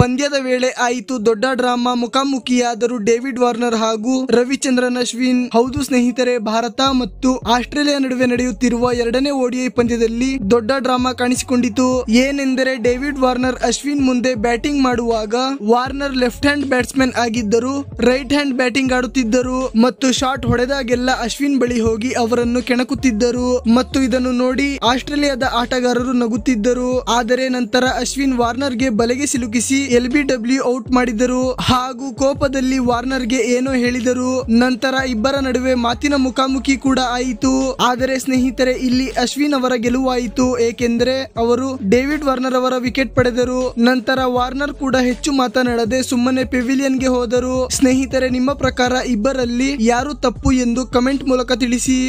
ಪಂದ್ಯದ ವೇಳೆ ಆಯಿತು ದೊಡ್ಡ ಡ್ರಾಮಾ ಮುಖಾಮುಖಿಯಾದರೂ ಡೇವಿಡ್ ವಾರ್ನರ್ ಹಾಗೂ ರವಿಚಂದ್ರನ್ ಅಶ್ವಿನ್ ಹೌದು ಸ್ನೇಹಿತರೆ ಭಾರತ ಮತ್ತು ಆಸ್ಟ್ರೇಲಿಯಾ ನಡುವೆ ನಡೆಯುತ್ತಿರುವ ಎರಡನೇ ಓಡಿಐ ಪಂದ್ಯದಲ್ಲಿ ದೊಡ್ಡ ಡ್ರಾಮಾ ಕಾಣಿಸಿಕೊಂಡಿತು ಏನೆಂದರೆ ಡೇವಿಡ್ ವಾರ್ನರ್ ಅಶ್ವಿನ್ ಮುಂದೆ ಬ್ಯಾಟಿಂಗ್ ಮಾಡುವಾಗ ವಾರ್ನರ್ ಲೆಫ್ಟ್ ಹ್ಯಾಂಡ್ ಬ್ಯಾಟ್ಸ್ಮನ್ ಆಗಿದ್ದರು ರೈಟ್ ಹ್ಯಾಂಡ್ ಬ್ಯಾಟಿಂಗ್ ಆಡುತ್ತಿದ್ದರು ಮತ್ತು ಶಾಟ್ ಹೊಡೆದಾಗೆಲ್ಲ ಅಶ್ವಿನ್ ಬಳಿ ಹೋಗಿ ಅವರನ್ನು ಕೆಣಕುತ್ತಿದ್ದರು ಮತ್ತು ಇದನ್ನು ನೋಡಿ ಆಸ್ಟ್ರೇಲಿಯಾದ ಆಟಗಾರರು ನಗುತ್ತಿದ್ದರು ಆದರೆ ನಂತರ ಅಶ್ವಿನ್ ಗೆ ಬಲೆಗೆ ಸಿಲುಕಿಸಿ ಎಲ್ ಬಿ ಡಬ್ಲ್ಯೂ ಔಟ್ ಮಾಡಿದರು ಹಾಗೂ ಕೋಪದಲ್ಲಿ ವಾರ್ನರ್ ಗೆ ಏನೋ ಹೇಳಿದರು ನಂತರ ಇಬ್ಬರ ನಡುವೆ ಮಾತಿನ ಮುಖಾಮುಖಿ ಕೂಡ ಆಯಿತು ಆದರೆ ಸ್ನೇಹಿತರೆ ಇಲ್ಲಿ ಅಶ್ವಿನ್ ಅವರ ಗೆಲುವಾಯಿತು ಏಕೆಂದರೆ ಅವರು ಡೇವಿಡ್ ವಾರ್ನರ್ ಅವರ ವಿಕೆಟ್ ಪಡೆದರು ನಂತರ ವಾರ್ನರ್ ಕೂಡ ಹೆಚ್ಚು ಮಾತನಾಡದೆ ಸುಮ್ಮನೆ ಪೆವಿಲಿಯನ್ ಗೆ ಹೋದರು ಸ್ನೇಹಿತರೆ ನಿಮ್ಮ ಪ್ರಕಾರ ಇಬ್ಬರಲ್ಲಿ ಯಾರು ತಪ್ಪು ಎಂದು ಕಮೆಂಟ್ ಮೂಲಕ ತಿಳಿಸಿ